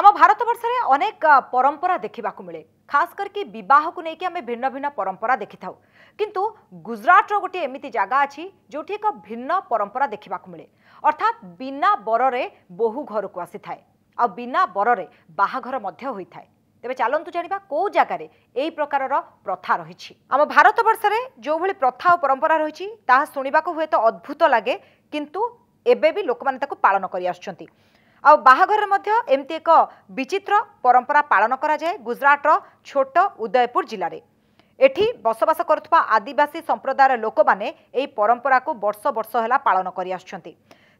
ଆମ ଭାରତବର୍ଷରେ ଅନେକ ପରମ୍ପରା ଦେଖିବାକୁ ମିଳେ ଖାସ୍ କରିକି ବିବାହକୁ ନେଇକି ଆମେ ଭିନ୍ନ ଭିନ୍ନ ପରମ୍ପରା ଦେଖିଥାଉ କିନ୍ତୁ ଗୁଜରାଟର ଗୋଟିଏ ଏମିତି ଜାଗା ଅଛି ଯେଉଁଠି ଏକ ଭିନ୍ନ ପରମ୍ପରା ଦେଖିବାକୁ ମିଳେ ଅର୍ଥାତ୍ ବିନା ବରରେ ବୋହୂ ଘରକୁ ଆସିଥାଏ ଆଉ ବିନା ବରରେ ବାହାଘର ମଧ୍ୟ ହୋଇଥାଏ ତେବେ ଚାଲନ୍ତୁ ଜାଣିବା କେଉଁ ଜାଗାରେ ଏହି ପ୍ରକାରର ପ୍ରଥା ରହିଛି ଆମ ଭାରତବର୍ଷରେ ଯେଉଁଭଳି ପ୍ରଥା ଓ ପରମ୍ପରା ରହିଛି ତାହା ଶୁଣିବାକୁ ହୁଏତ ଅଦ୍ଭୁତ ଲାଗେ କିନ୍ତୁ ଏବେ ବି ଲୋକମାନେ ତାକୁ ପାଳନ କରି ଆସୁଛନ୍ତି ଆଉ ବାହାଘରରେ ମଧ୍ୟ ଏମିତି ଏକ ବିଚିତ୍ର ପରମ୍ପରା ପାଳନ କରାଯାଏ ଗୁଜୁରାଟର ଛୋଟ ଉଦୟପୁର ଜିଲ୍ଲାରେ ଏଠି ବସବାସ କରୁଥିବା ଆଦିବାସୀ ସମ୍ପ୍ରଦାୟର ଲୋକମାନେ ଏହି ପରମ୍ପରାକୁ ବର୍ଷ ବର୍ଷ ହେଲା ପାଳନ କରିଆସୁଛନ୍ତି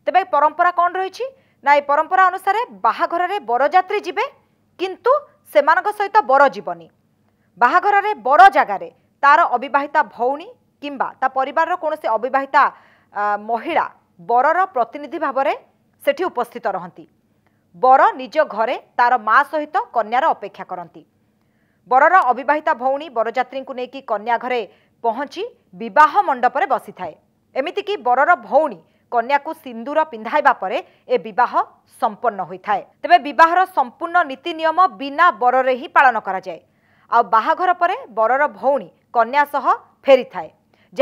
ତେବେ ଏ ପରମ୍ପରା କ'ଣ ରହିଛି ନା ଏ ପରମ୍ପରା ଅନୁସାରେ ବାହାଘରରେ ବରଯାତ୍ରୀ ଯିବେ କିନ୍ତୁ ସେମାନଙ୍କ ସହିତ ବର ଯିବନି ବାହାଘରରେ ବର ଜାଗାରେ ତା'ର ଅବିବାହିତା ଭଉଣୀ କିମ୍ବା ତା ପରିବାରର କୌଣସି ଅବିବାହିତା ମହିଳା ବରର ପ୍ରତିନିଧି ଭାବରେ ସେଠି ଉପସ୍ଥିତ ରହନ୍ତି ବର ନିଜ ଘରେ ତାର ମା ସହିତ କନ୍ୟାର ଅପେକ୍ଷା କରନ୍ତି ବରର ଅବିବାହିତା ଭଉଣୀ ବରଯାତ୍ରୀଙ୍କୁ ନେଇକି କନ୍ୟା ଘରେ ପହଞ୍ଚି ବିବାହ ମଣ୍ଡପରେ ବସିଥାଏ ଏମିତିକି ବରର ଭଉଣୀ କନ୍ୟାକୁ ସିନ୍ଦୁର ପିନ୍ଧାଇବା ପରେ ଏ ବିବାହ ସମ୍ପନ୍ନ ହୋଇଥାଏ ତେବେ ବିବାହର ସମ୍ପୂର୍ଣ୍ଣ ନୀତି ନିୟମ ବିନା ବରରେ ହିଁ ପାଳନ କରାଯାଏ ଆଉ ବାହାଘର ପରେ ବରର ଭଉଣୀ କନ୍ୟା ସହ ଫେରିଥାଏ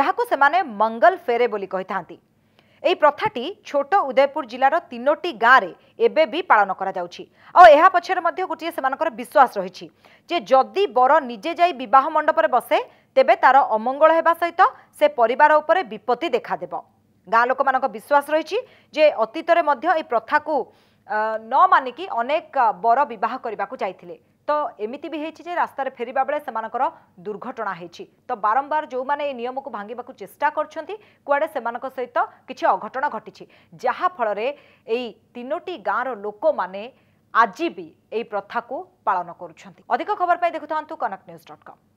ଯାହାକୁ ସେମାନେ ମଙ୍ଗଲ ଫେରେ ବୋଲି କହିଥାନ୍ତି এই প্রথাটি ছোট উদয়পুর জেলার তিনোটি গাঁরে এবে বি পালন করা যাচ্ছি আহা পছরে মধ্যে গোটিয়ে সেমানকর বিশ্বাস রয়েছে যে যদি বর নিজে যাই বিবাহ মণ্ডপরে বসে তেবে তার অমঙ্গল হওয়া সহিত সে পরিবার উপরে বিপত্তি দেখা দেখাদেব ଗାଁ ଲୋକମାନଙ୍କ বিশ্বাস রয়েছে যে অতীতরে ମଧ୍ୟ এই ପ୍ରଥାକୁ ନ ମାନିକି অনেক ବର বিবাহ করা যাই তো এমিতি বি হয়েছে যে রাস্তার ফেরিবা বেড়ে সে দুর্ঘটনা হয়েছে তো বারম্বার যে এই নিয়মক ভাঙ্গা চেষ্টা করছেন কুয়াড়ে সে সহিত কিছু অঘটন ঘটিছে যাফলের এই তিনোটি গাঁর লোক মানে আজি বি এই প্রথাকু পালন করছেন অধিক খবর পাই দেখুথান্তু কনক নিউজ ডট কম